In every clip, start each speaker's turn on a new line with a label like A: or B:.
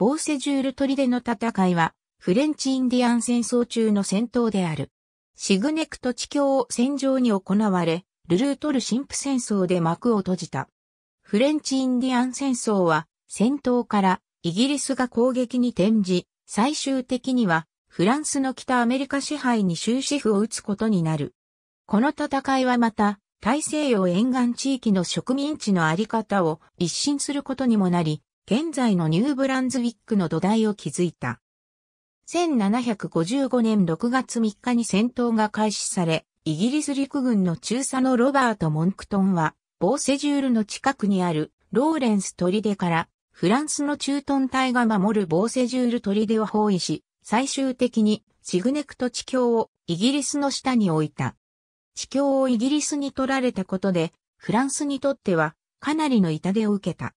A: ボーセジュール砦の戦いは、フレンチインディアン戦争中の戦闘である。シグネクト地境を戦場に行われ、ルルートル神父戦争で幕を閉じた。フレンチインディアン戦争は、戦闘からイギリスが攻撃に転じ、最終的にはフランスの北アメリカ支配に終止符を打つことになる。この戦いはまた、大西洋沿岸地域の植民地のあり方を一新することにもなり、現在のニューブランズウィックの土台を築いた。1755年6月3日に戦闘が開始され、イギリス陸軍の中佐のロバート・モンクトンは、ボーセジュールの近くにあるローレンス砦から、フランスの駐屯隊が守るボーセジュール砦を包囲し、最終的にシグネクト地境をイギリスの下に置いた。地境をイギリスに取られたことで、フランスにとってはかなりの痛手を受けた。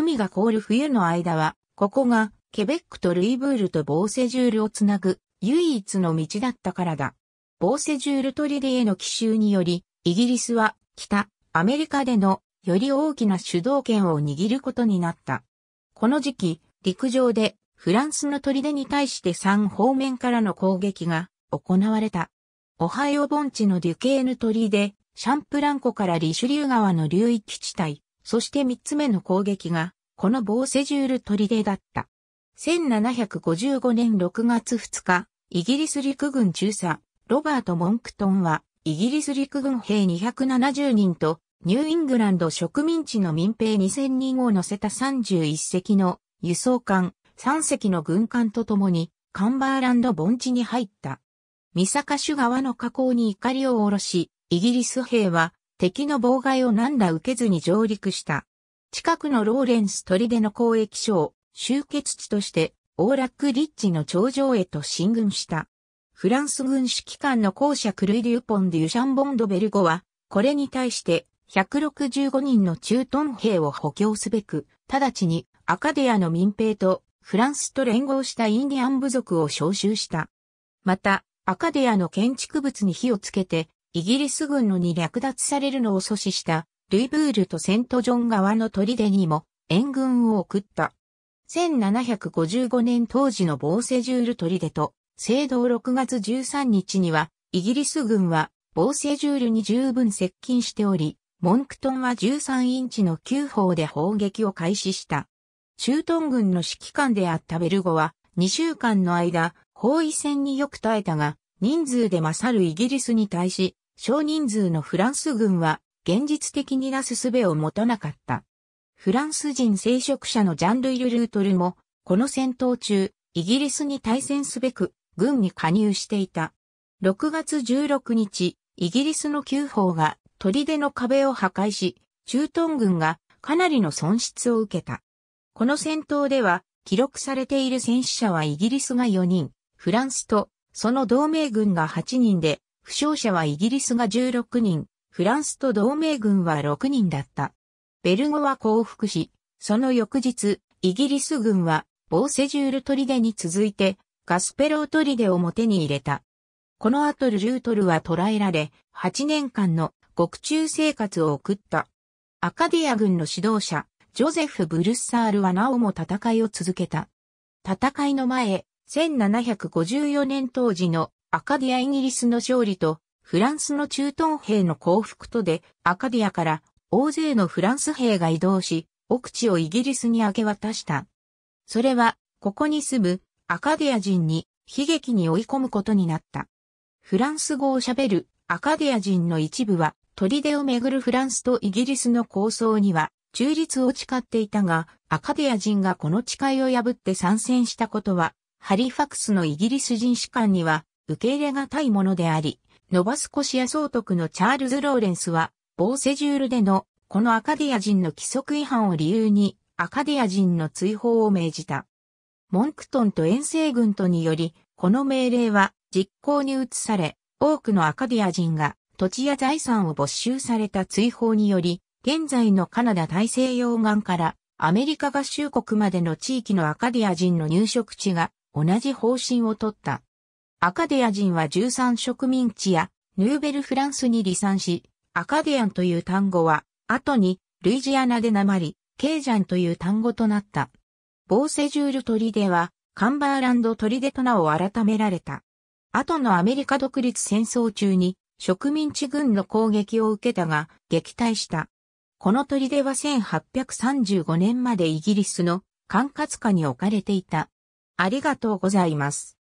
A: 海が凍る冬の間は、ここがケベックとルイブールとボーセジュールをつなぐ唯一の道だったからだ。ボーセジュール砦への奇襲により、イギリスは北アメリカでのより大きな主導権を握ることになった。この時期、陸上でフランスの砦に対して3方面からの攻撃が行われた。オハイオ盆地のデュケーヌ砦、シャンプランコからリシュリュー川の流域地帯、そして三つ目の攻撃が、このボーセジュール砦だった。1755年6月2日、イギリス陸軍中佐、ロバート・モンクトンは、イギリス陸軍兵270人と、ニューイングランド植民地の民兵2000人を乗せた31隻の輸送艦3隻の軍艦と共にカンバーランド盆地に入った。三坂主川の河口に怒りを下ろし、イギリス兵は敵の妨害を何ら受けずに上陸した。近くのローレンス砦の交易所を集結地としてオーラックリッチの頂上へと進軍した。フランス軍指揮官の公爵ルイ・リュポン・デュシャンボンド・ベルゴは、これに対して165人の駐屯兵を補強すべく、直ちにアカデアの民兵とフランスと連合したインディアン部族を招集した。また、アカデアの建築物に火をつけて、イギリス軍のに略奪されるのを阻止したルイブールとセントジョン側の砦にも援軍を送った。1755年当時のボーセジュール砦と、聖堂6月13日には、イギリス軍はボーセジュールに十分接近しており、モンクトンは13インチの9砲で砲撃を開始した。中東軍の指揮官であったベルゴは、2週間の間、包囲戦によく耐えたが、人数で勝るイギリスに対し、少人数のフランス軍は現実的になす術を持たなかった。フランス人聖職者のジャンルイル・ルートルも、この戦闘中、イギリスに対戦すべく、軍に加入していた。6月16日、イギリスの旧砲が砦の壁を破壊し、中東軍がかなりの損失を受けた。この戦闘では、記録されている戦死者はイギリスが4人、フランスとその同盟軍が8人で、負傷者はイギリスが16人、フランスと同盟軍は6人だった。ベルゴは降伏し、その翌日、イギリス軍は、ボーセジュール砦に続いて、ガスペロー砦を表に入れた。この後ルジュートルは捕らえられ、8年間の獄中生活を送った。アカディア軍の指導者、ジョゼフ・ブルッサールはなおも戦いを続けた。戦いの前、1754年当時のアカディアイギリスの勝利と、フランスの駐屯兵の降伏とで、アカディアから大勢のフランス兵が移動し、奥地をイギリスに明け渡した。それは、ここに住むアカディア人に悲劇に追い込むことになった。フランス語を喋るアカディア人の一部は、砦をめぐるフランスとイギリスの構想には中立を誓っていたが、アカディア人がこの誓いを破って参戦したことは、ハリファクスのイギリス人士官には受け入れがたいものであり、ノバスコシア総督のチャールズ・ローレンスは、ボーセジュールでの、このアカディア人の規則違反を理由に、アカディア人の追放を命じた。モンクトンと遠征軍とにより、この命令は実行に移され、多くのアカディア人が土地や財産を没収された追放により、現在のカナダ大西洋岸からアメリカ合衆国までの地域のアカディア人の入植地が同じ方針をとった。アカディア人は13植民地やヌーベルフランスに離散し、アカディアンという単語は、後にルイジアナでなまり、ケージャンという単語となった。ボーセジュール砦は、カンバーランド砦と名を改められた。後のアメリカ独立戦争中に植民地軍の攻撃を受けたが撃退した。この砦は1835年までイギリスの管轄下に置かれていた。ありがとうございます。